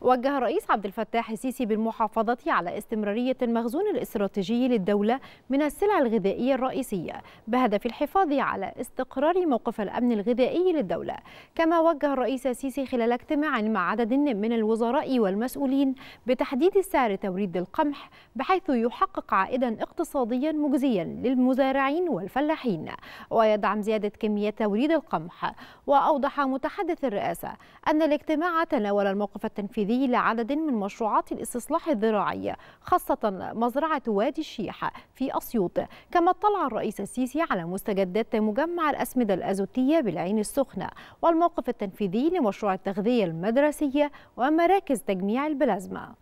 وجه الرئيس عبد الفتاح السيسي بالمحافظة على استمرارية المخزون الاستراتيجي للدولة من السلع الغذائية الرئيسية بهدف الحفاظ على استقرار موقف الأمن الغذائي للدولة كما وجه الرئيس السيسي خلال اجتماع مع عدد من الوزراء والمسؤولين بتحديد سعر توريد القمح بحيث يحقق عائدا اقتصاديا مجزيا للمزارعين والفلاحين ويدعم زيادة كمية توريد القمح وأوضح متحدث الرئاسة أن الاجتماع تناول الموقف التنفيذي التنفيذي لعدد من مشروعات الاستصلاح الزراعي خاصة مزرعة وادي الشيح في أسيوط كما اطلع الرئيس السيسي على مستجدات مجمع الأسمدة الأزوتية بالعين السخنة والموقف التنفيذي لمشروع التغذية المدرسية ومراكز تجميع البلازما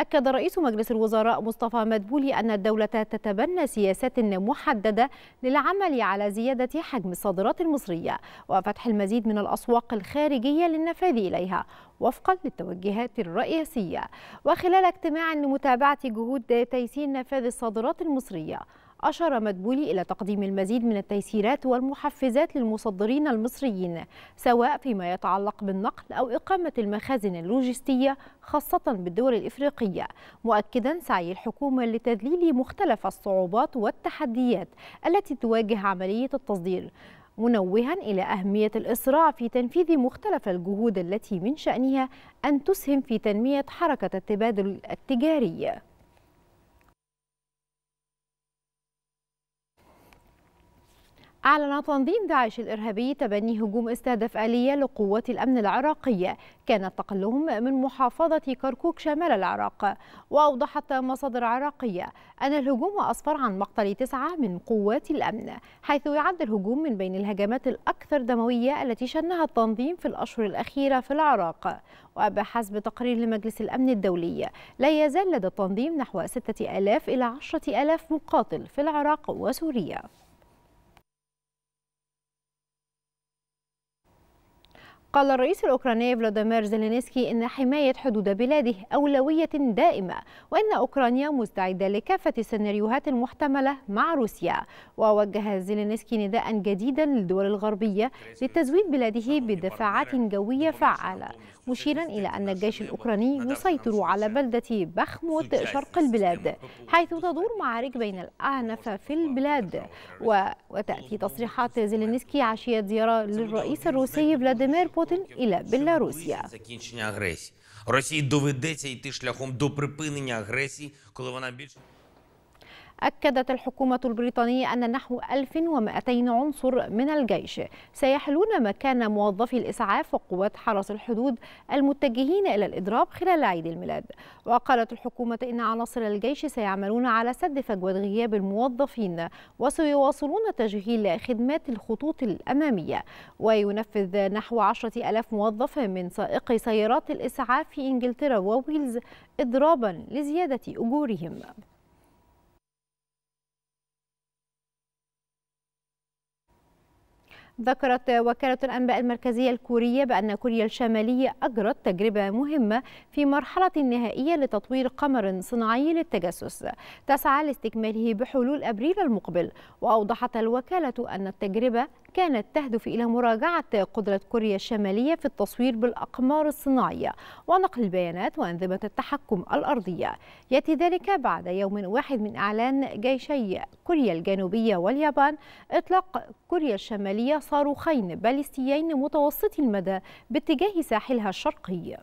أكد رئيس مجلس الوزراء مصطفى مدبولي أن الدولة تتبنى سياسات محددة للعمل على زيادة حجم الصادرات المصرية وفتح المزيد من الأسواق الخارجية للنفاذ إليها وفقا للتوجهات الرئيسية وخلال اجتماع لمتابعة جهود تيسير نفاذ الصادرات المصرية أشار مدبولي إلى تقديم المزيد من التيسيرات والمحفزات للمصدرين المصريين سواء فيما يتعلق بالنقل أو إقامة المخازن اللوجستية خاصة بالدول الإفريقية مؤكدا سعي الحكومة لتذليل مختلف الصعوبات والتحديات التي تواجه عملية التصدير منوها إلى أهمية الإسراع في تنفيذ مختلف الجهود التي من شأنها أن تسهم في تنمية حركة التبادل التجاري أعلن تنظيم داعش الإرهابي تبني هجوم استهدف آلية لقوات الأمن العراقية كانت تقلهم من محافظة كركوك شمال العراق وأوضحت مصادر عراقية أن الهجوم أصفر عن مقتل تسعة من قوات الأمن حيث يعد الهجوم من بين الهجمات الأكثر دموية التي شنها التنظيم في الأشهر الأخيرة في العراق وبحسب تقرير لمجلس الأمن الدولي لا يزال لدى التنظيم نحو 6000 إلى 10000 مقاتل في العراق وسوريا قال الرئيس الأوكراني فلاديمير زيلينسكي إن حماية حدود بلاده أولوية دائمة وإن أوكرانيا مستعدة لكافة السيناريوهات المحتملة مع روسيا ووجه زيلينسكي نداء جديدا للدول الغربية لتزويد بلاده بدفاعات جوية فعالة مشيرا إلى أن الجيش الأوكراني يسيطر على بلدة بخموت شرق البلاد حيث تدور معارك بين الأعنف في البلاد وتأتي تصريحات زيلينسكي عشية زيارة للرئيس الروسي فلاديمير بوتين إلى بيلاروسيا Росії доведеться йти шляхом до припинення агресії, коли вона більше أكدت الحكومة البريطانية أن نحو 1200 عنصر من الجيش سيحلون مكان موظفي الإسعاف وقوات حرس الحدود المتجهين إلى الإضراب خلال عيد الميلاد وقالت الحكومة إن عناصر الجيش سيعملون على سد فجوة غياب الموظفين وسيواصلون تشغيل خدمات الخطوط الأمامية وينفذ نحو 10000 موظف من سائقي سيارات الإسعاف في إنجلترا وويلز إضرابا لزيادة أجورهم ذكرت وكالة الأنباء المركزية الكورية بأن كوريا الشمالية أجرت تجربة مهمة في مرحلة نهائية لتطوير قمر صناعي للتجسس تسعى لاستكماله بحلول أبريل المقبل وأوضحت الوكالة أن التجربة كانت تهدف إلى مراجعة قدرة كوريا الشمالية في التصوير بالأقمار الصناعية ونقل البيانات وأنظمة التحكم الأرضية يأتي ذلك بعد يوم واحد من إعلان جيشي كوريا الجنوبية واليابان إطلاق كوريا الشمالية صاروخين باليستيين متوسطي المدى باتجاه ساحلها الشرقي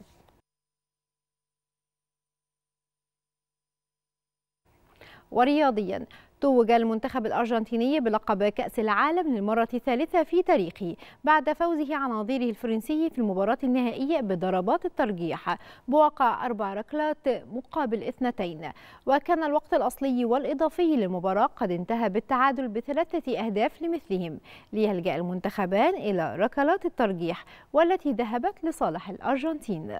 ورياضيا توج المنتخب الأرجنتيني بلقب كأس العالم للمرة الثالثة في تاريخه بعد فوزه عن نظيره الفرنسي في المباراة النهائية بضربات الترجيح بواقع أربع ركلات مقابل اثنتين وكان الوقت الأصلي والإضافي للمباراة قد انتهى بالتعادل بثلاثة أهداف لمثلهم ليلجأ المنتخبان إلى ركلات الترجيح والتي ذهبت لصالح الأرجنتين